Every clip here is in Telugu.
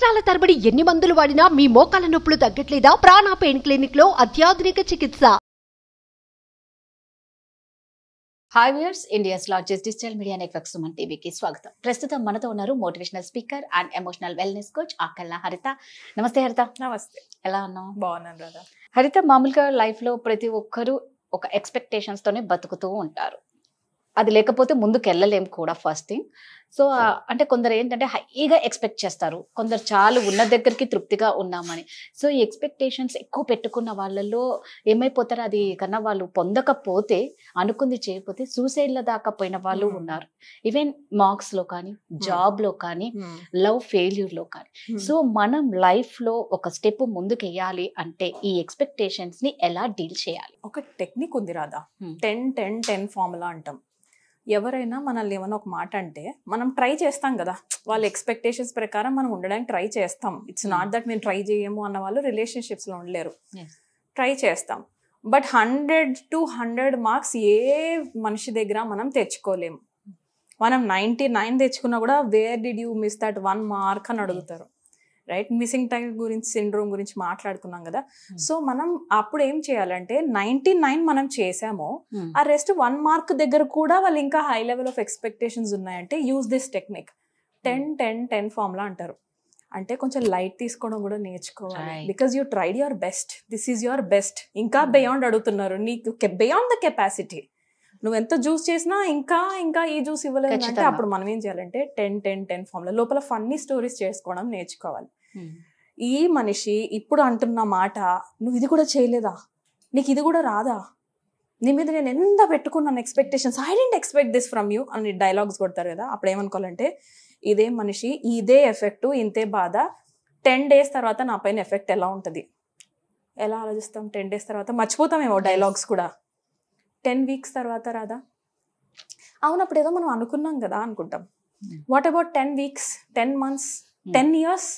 సంవత్సరాల తరబడి ఎన్ని మందులు వాడినా మీ మోకాల నొప్పులు తగ్గట్లేదా ప్రాణ పెయిన్ క్లినిక్ లో అత్యాధునిక చికిత్స hi viewers India's largest digital media network Suman టీవీకి స్వాగతం ప్రస్తుతం మనతో ఉన్నారు motivational speaker and emotional wellness coach Akalla Haritha నమస్తే హరిత నమస్తే ఎలా ఉన్నావు బాగున్నాను హరిత మామూలుగా లైఫ్ లో ప్రతి ఒక్కరూ ఒక ఎక్స్పెక్టేషన్స్ తోనే బతుకుతూ ఉంటారు అది లేకపోతే ముందుకు వెళ్ళలేం కూడా ఫస్ట్ థింగ్ సో అంటే కొందరు ఏంటంటే హైగా ఎక్స్పెక్ట్ చేస్తారు కొందరు చాలు ఉన్న దగ్గరికి తృప్తిగా ఉన్నామని సో ఈ ఎక్స్పెక్టేషన్స్ ఎక్కువ పెట్టుకున్న వాళ్ళలో ఏమైపోతారు అది కన్నా వాళ్ళు పొందకపోతే అనుకుంది చేయకపోతే సూసైడ్ల దాకా పోయిన వాళ్ళు ఉన్నారు ఈవెన్ మార్క్స్లో కానీ జాబ్లో కానీ లవ్ ఫెయిల్యూర్లో కానీ సో మనం లైఫ్లో ఒక స్టెప్ ముందుకు వెయ్యాలి అంటే ఈ ఎక్స్పెక్టేషన్స్ని ఎలా డీల్ చేయాలి ఒక టెక్నిక్ ఉంది రాదా టెన్ టెన్ టెన్ ఫార్ములా అంటాం ఎవరైనా మనల్ని ఏమైనా ఒక మాట అంటే మనం ట్రై చేస్తాం కదా వాళ్ళ ఎక్స్పెక్టేషన్స్ ప్రకారం మనం ఉండడానికి ట్రై చేస్తాం ఇట్స్ నాట్ దట్ మేము ట్రై చేయము అన్న వాళ్ళు రిలేషన్షిప్స్లో ఉండలేరు ట్రై చేస్తాం but hundred to hundred marks ఏ మనిషి దగ్గర మనం తెచ్చుకోలేము మనం నైంటీ నైన్ తెచ్చుకున్నా కూడా where did you miss that one mark అని అడుగుతారు రైట్ మిస్సింగ్ టైం గురించి సిండ్రోమ్ గురించి మాట్లాడుతున్నాం కదా hmm. సో మనం అప్పుడు ఏం చేయాలంటే నైన్టీ నైన్ మనం చేసామో hmm. ఆ రెస్ట్ వన్ మార్క్ దగ్గర కూడా వాళ్ళు ఇంకా హై లెవెల్ ఆఫ్ ఎక్స్పెక్టేషన్స్ ఉన్నాయంటే use this technique ten ten ten formula అంటారు అంటే కొంచెం లైట్ తీసుకోవడం కూడా నేర్చుకోవాలి because you tried your best this is your best ఇంకా బియాండ్ hmm. అడుగుతున్నారు నీకు బియాండ్ ద కెపాసిటీ నువ్వు ఎంత జ్యూస్ చేసినా ఇంకా ఇంకా ఈ జ్యూస్ ఇవ్వలేదు అంటే అప్పుడు మనం ఏం చేయాలంటే టెన్ టెన్ టెన్ ఫార్మ్ లోపల ఫన్నీ స్టోరీస్ చేసుకోవడం నేర్చుకోవాలి ఈ మనిషి ఇప్పుడు అంటున్న మాట నువ్వు ఇది కూడా చేయలేదా నీకు ఇది కూడా రాదా నీ మీద నేను ఎంత పెట్టుకున్నాను expectations I didn't expect this from you అని డైలాగ్స్ కొడతారు కదా అప్పుడు ఏమనుకోవాలంటే ఇదే మనిషి ఇదే ఎఫెక్ట్ ఇంతే బాధ టెన్ డేస్ తర్వాత నా పైన ఎఫెక్ట్ ఎలా ఉంటుంది ఎలా ఆలోచిస్తాం టెన్ డేస్ తర్వాత మర్చిపోతామేమో డైలాగ్స్ కూడా టెన్ వీక్స్ తర్వాత రాదా అవును అప్పుడు ఏదో మనం అనుకున్నాం కదా అనుకుంటాం what about ten weeks ten months ten years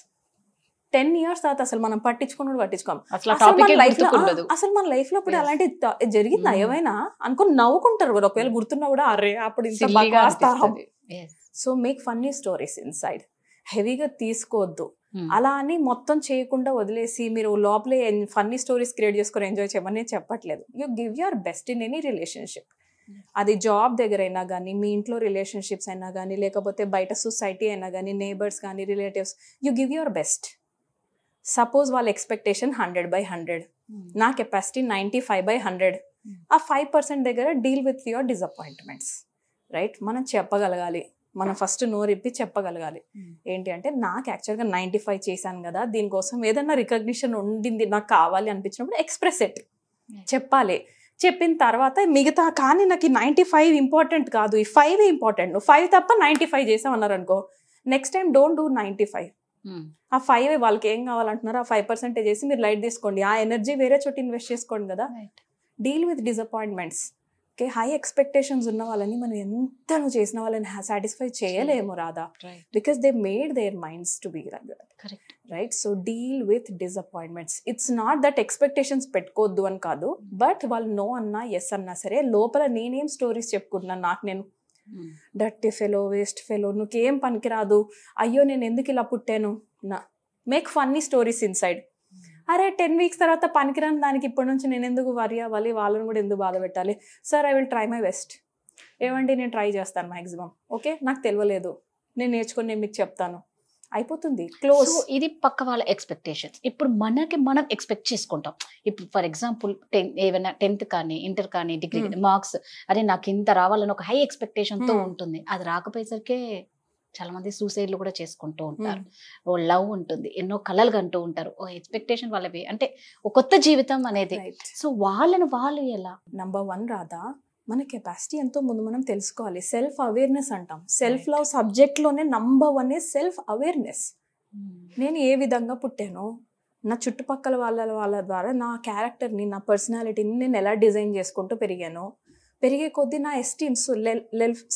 ten years తర్వాత అసలు మనం పట్టించుకుని పట్టించుకోం అసలు మన లైఫ్ లో అసలు మన లైఫ్ ఇప్పుడు అలాంటి జరిగిందా hmm. ఏమైనా అనుకుని నవ్వుకుంటారు కూడా ఒకవేళ గుర్తున్నా కూడా అరే అప్పుడు so make funny stories inside హెవీగా తీసుకోవద్దు hmm. అలా అని మొత్తం చేయకుండా వదిలేసి మీరు లోపలే ఫన్నీ స్టోరీస్ క్రియేట్ చేసుకొని ఎంజాయ్ చేయమని నేను చెప్పట్లేదు you give your best in any relationship అది జాబ్ దగ్గర అయినా కానీ మీ ఇంట్లో రిలేషన్షిప్స్ అయినా కానీ లేకపోతే బయట సొసైటీ అయినా కానీ నేబర్స్ కానీ relatives you give your best suppose వాళ్ళ expectation hundred by hundred hmm. నా capacity ninety five by hundred hmm. ఆ ఫైవ్ పర్సెంట్ దగ్గర deal with your disappointments right మనం చెప్పగలగాలి మనం hmm. ఫస్ట్ నోరిప్పి చెప్పగలగాలి ఏంటి అంటే నాకు యాక్చువల్గా నైంటీ ఫైవ్ చేశాను కదా దీనికోసం ఏదన్నా రికగ్నిషన్ ఉండింది నాకు కావాలి అనిపించినప్పుడు ఎక్స్ప్రెస్ ఎట్ చెప్పాలి చెప్పిన తర్వాత మిగతా కానీ నాకు నైంటీ ఫైవ్ ఇంపార్టెంట్ కాదు ఈ ఫైవ్ ఇంపార్టెంట్ నువ్వు ఫైవ్ తప్ప నైంటీ ఫైవ్ చేసామన్నారు అనుకో next time don't do ninety five ఆ ఫైవ్ వాళ్ళకి ఏం కావాలంటున్నారు ఆ ఫైవ్ పర్సెంటేజ్ వేసి మీరు లైట్ తీసుకోండి ఆ ఎనర్జీ వేరే చోటు ఇన్వెస్ట్ చేసుకోండి కదా deal with disappointments okay high expectations ఉన్న వాళ్ళని మనం ఎంత నువ్వు చేసిన వాళ్ళని సాటిస్ఫై చేయలేము రాదా because they made their minds to be like right so deal with disappointments it's not that expectations పెట్టుకోవద్దు అని కాదు బట్ hmm. వాళ్ళు నో అన్నా ఎస్ అన్నా సరే లోపల నేనేం స్టోరీస్ చెప్పుకుంటున్నాను నాకు నేను డట్టి ఫెలో వేస్ట్ ఫెలో నువ్వేం పనికిరాదు అయ్యో నేను ఎందుకు ఇలా పుట్టాను నా మేక్ ఫన్నీ స్టోరీస్ ఇన్సైడ్ అరే టెన్ వీక్స్ తర్వాత పనికిరాని దానికి ఇప్పటి నుంచి నేను ఎందుకు వరి అవ్వాలి వాళ్ళని కూడా ఎందుకు బాధ పెట్టాలి sir I will try my best ఏమంటే నేను ట్రై చేస్తాను మ్యాక్సిమం ఓకే నాకు తెలియలేదు నేను నేర్చుకుని నేను మీకు చెప్తాను అయిపోతుంది క్లోజ్ ఇది పక్క వాళ్ళ ఎక్స్పెక్టేషన్స్ ఇప్పుడు మనకి మనం ఎక్స్పెక్ట్ చేసుకుంటాం ఇప్పుడు ఫర్ ఎగ్జాంపుల్ టెన్ ఏమైనా టెన్త్ కానీ ఇంటర్ కానీ డిగ్రీ మార్క్స్ అదే నాకు ఇంత రావాలని ఒక హై ఎక్స్పెక్టేషన్ తో hmm. ఉంటుంది అది రాకపోయేసరికే చాలా మంది సూసైడ్లు కూడా చేసుకుంటూ hmm. ఉంటారు ఓ లవ్ ఉంటుంది ఎన్నో కళలు కంటూ ఉంటారు ఓ ఎక్స్పెక్టేషన్ వాళ్ళవి అంటే ఒక కొత్త జీవితం అనేది సో వాళ్ళని వాళ్ళు ఎలా నంబర్ వన్ రాదా మన కెపాసిటీ ఎంతో ముందు మనం తెలుసుకోవాలి సెల్ఫ్ అవేర్నెస్ అంటాం సెల్ఫ్ లవ్ సబ్జెక్ట్లోనే నంబర్ వన్ ఏ సెల్ఫ్ అవేర్నెస్ hmm. నేను ఏ విధంగా పుట్టానో నా చుట్టుపక్కల వాళ్ళ వాళ్ళ ద్వారా నా క్యారెక్టర్ని నా పర్సనాలిటీని నేను ఎలా డిజైన్ చేసుకుంటూ పెరిగానో పెరిగే కొద్దీ నా ఎస్టీమ్స్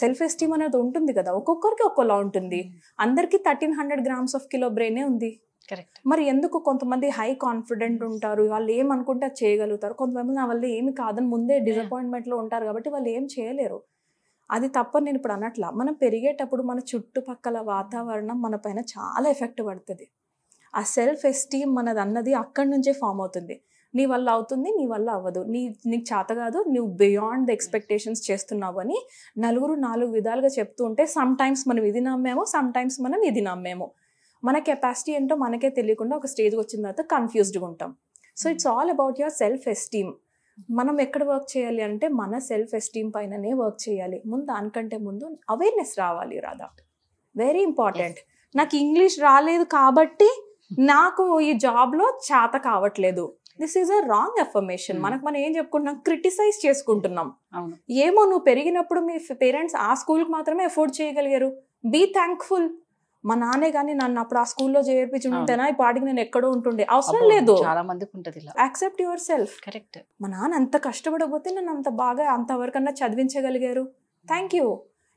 సెల్ఫ్ ఎస్టీమ్ అనేది ఉంటుంది కదా ఒక్కొక్కరికి ఒక్కోలా ఉంటుంది అందరికీ thirteen hundred grams of kilo బ్రెయినే ఉంది కరెక్ట్ మరి ఎందుకు కొంతమంది హై కాన్ఫిడెంట్ ఉంటారు వాళ్ళు ఏమనుకుంటే అది చేయగలుగుతారు కొంతమంది నా వల్ల ఏమి కాదని ముందే డిసప్పాయింట్మెంట్లో ఉంటారు కాబట్టి వాళ్ళు ఏం చేయలేరు అది తప్ప నేను ఇప్పుడు అన్నట్ల మనం పెరిగేటప్పుడు మన చుట్టుపక్కల వాతావరణం మన పైన చాలా ఎఫెక్ట్ పడుతుంది ఆ సెల్ఫ్ ఎస్టీమ్ మనది అన్నది అక్కడి నుంచే ఫామ్ అవుతుంది నీ వల్ల అవుతుంది నీ వల్ల అవ్వదు నీ నీకు చేత కాదు నువ్వు బియాండ్ ద ఎక్స్పెక్టేషన్స్ చేస్తున్నావు అని నలుగురు నాలుగు విధాలుగా చెప్తూ ఉంటే సమ్ టైమ్స్ మనం ఇది నమ్మేమో సమ్ టైమ్స్ మనం ఇది నమ్మేము మన కెపాసిటీ ఏంటో మనకే తెలియకుండా ఒక స్టేజ్కి వచ్చిన తర్వాత కన్ఫ్యూజ్డ్గా ఉంటాం so it's all about your self esteem మనం ఎక్కడ వర్క్ చేయాలి అంటే మన సెల్ఫ్ ఎస్టీమ్ పైననే వర్క్ చేయాలి ముందు దానికంటే ముందు అవేర్నెస్ రావాలి రాధా వెరీ ఇంపార్టెంట్ నాకు ఇంగ్లీష్ రాలేదు కాబట్టి నాకు ఈ జాబ్లో చేత కావట్లేదు this is a wrong affirmation మనకు మనం ఏం చెప్పుకుంటున్నాం క్రిటిసైజ్ చేసుకుంటున్నాం ఏమో నువ్వు పెరిగినప్పుడు మీ పేరెంట్స్ ఆ స్కూల్కి మాత్రమే ఎఫోర్డ్ చేయగలిగారు బీ థ్యాంక్ఫుల్ మా నాన్నే కానీ నన్ను అప్పుడు ఆ స్కూల్లో చేర్పించి ఉంటేనా ఈ పాటికి నేను ఎక్కడో ఉంటుండే అవసరం లేదు చాలా మందికి ఉంటుంది యాక్సెప్ట్ యువర్ సెల్ఫ్ కరెక్ట్ మా నాన్న అంత కష్టపడకపోతే నన్ను అంత బాగా అంతవరకన్నా చదివించగలిగారు థ్యాంక్ యూ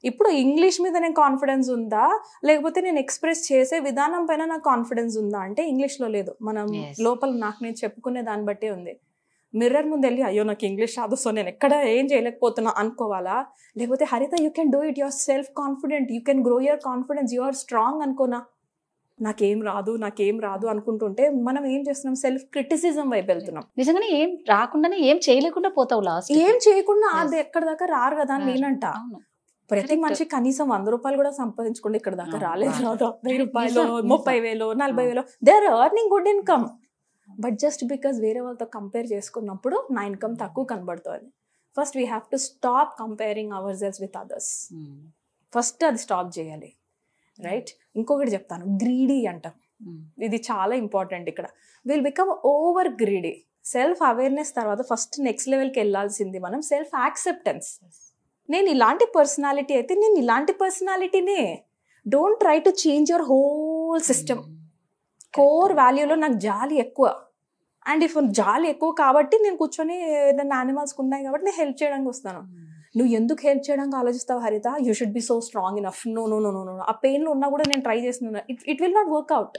ఇప్పుడు ఇంగ్లీష్ మీద నేను కాన్ఫిడెన్స్ ఉందా లేకపోతే నేను ఎక్స్ప్రెస్ చేసే విధానం పైన నాకు కాన్ఫిడెన్స్ ఉందా అంటే ఇంగ్లీష్లో లేదు మనం లోపల నాకు నేను చెప్పుకునే దాన్ని బట్టే ఉంది మిర్రర్ ముందు వెళ్ళి అయ్యో నాకు ఇంగ్లీష్ రాదు సో నేను ఎక్కడ ఏం చేయలేకపోతున్నా అనుకోవాలా లేకపోతే Haritha you can do it yourself confident you can grow your confidence you are strong అనుకోనా నాకేం రాదు నాకేం రాదు అనుకుంటుంటే మనం ఏం చేస్తున్నాం సెల్ఫ్ క్రిటిసిజం వైపు వెళ్తున్నాం నిజంగానే ఏం రాకుండానే ఏం చేయలేకుండా పోతావు లాస్ట్ ఏం చేయకుండా అది ఎక్కడ దాకా రారు కదా అని నేనంట ప్రతి మనిషి కనీసం వంద రూపాయలు కూడా సంపాదించుకోండి ఇక్కడ దాకా రాలేదు వెయ్యి రూపాయలు ముప్పై వేలు నలభై వేలు they are earning good income but just because వేరే వాళ్ళతో కంపేర్ చేసుకున్నప్పుడు నా ఇన్కమ్ తక్కువ కనబడుతుంది first we have to stop comparing our selves with others first అది స్టాప్ చేయాలి రైట్ ఇంకొకటి చెప్తాను గ్రీడీ అంటాం hmm. ఇది చాలా ఇంపార్టెంట్ ఇక్కడ will become over greedy self awareness తర్వాత ఫస్ట్ నెక్స్ట్ లెవెల్కి వెళ్ళాల్సింది మనం సెల్ఫ్ యాక్సెప్టెన్స్ నేను ఇలాంటి పర్సనాలిటీ అయితే నేను ఇలాంటి పర్సనాలిటీనే don't try to change your whole system core వాల్యూలో నాకు జాలి ఎక్కువ అండ్ ఇఫ్ జాలి ఎక్కువ కాబట్టి నేను కూర్చొని ఏదైనా యానిమల్స్కి ఉన్నాయి కాబట్టి నేను హెల్ప్ చేయడానికి వస్తాను నువ్వు ఎందుకు హెల్ప్ చేయడానికి ఆలోచిస్తావు Haritha you should be so strong in of no no no no no ఆ పెయిన్లో ఉన్నా కూడా నేను ట్రై చేస్తున్నాను it it will not work out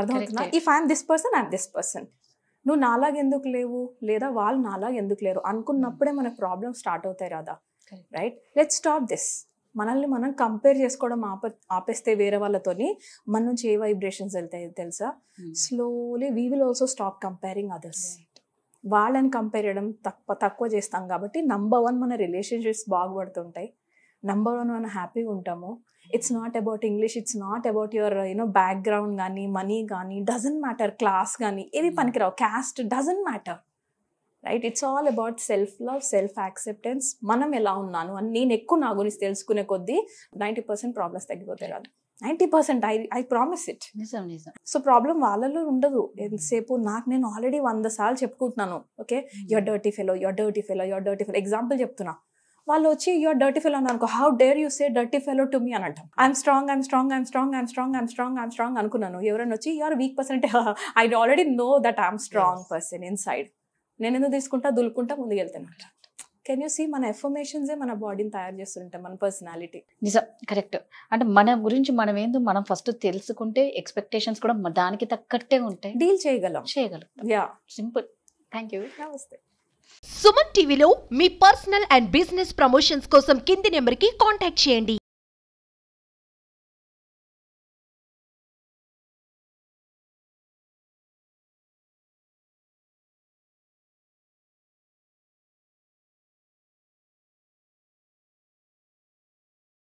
అర్థమవుతుందా if I'm this person I'm this person నువ్వు నాలాగెందుకు లేవు లేదా వాళ్ళు నాలాగెందుకు లేరు అనుకున్నప్పుడే మనకు ప్రాబ్లమ్ స్టార్ట్ అవుతాయి రాదా రైట్ లెట్ స్టాప్ దిస్ మనల్ని మనం కంపేర్ చేసుకోవడం ఆప ఆపేస్తే వేరే వాళ్ళతోని మన నుంచి ఏ వైబ్రేషన్స్ వెళ్తాయి తెలుసా slowly we will also stop comparing others వాళ్ళని కంపేర్ చేయడం తక్కువ తక్కువ చేస్తాం కాబట్టి నంబర్ వన్ మన రిలేషన్షిప్స్ బాగుపడుతుంటాయి నంబర్ వన్ మనం హ్యాపీగా ఉంటాము it's not about English it's not about your you know background కానీ మనీ కానీ డజంట్ మ్యాటర్ క్లాస్ కానీ ఏది hmm. పనికిరావు caste doesn't matter right it's all about self love self acceptance మనం ఎలా ఉన్నాను అని నేను ఎక్కువ నా గురించి తెలుసుకునే కొద్దీ నైంటీ పర్సెంట్ ప్రాబ్లమ్స్ తగ్గిపోతాయి రాదు ninety percent I I promise it నిజం నిజం సో ప్రాబ్లం వాళ్ళలో ఉండదు ఎంతసేపు నాకు నేను ఆల్రెడీ వంద సార్లు చెప్పుకుంటున్నాను okay your dirty fellow your dirty fellow your dirty fellow example చెప్తున్నా వాళ్ళు వచ్చి యువర్ డర్టీ ఫెలో అని అనుకో how dare you say dirty fellow to me అని అంటాం I'm strong I'm strong I'm strong I'm strong I'm strong I'm strong అనుకున్నాను ఎవరైనా వచ్చి యూఆర్ వీక్ పర్సన్ అంటే I already know that I'm strong person inside నేను ఎందుకు తీసుకుంటా దులుకుంటా ముందుకు వెళ్తాను కెన్ యూ సీ మన ఎఫర్మేషన్సే మన బాడీని తయారు చేస్తుంటాం మన పర్సనాలిటీ నిజం కరెక్ట్ అంటే మన గురించి మనం ఏందో మనం ఫస్ట్ తెలుసుకుంటే ఎక్స్పెక్టేషన్స్ కూడా దానికి తగ్గట్టే ఉంటాయి డీల్ చేయగలం చేయగలం యా సింపుల్ థ్యాంక్ యూ నమస్తే సుమన్ టీవీలో మీ పర్సనల్ అండ్ బిజినెస్ ప్రమోషన్స్ కోసం కింది నెంబర్కి కాంటాక్ట్ చేయండి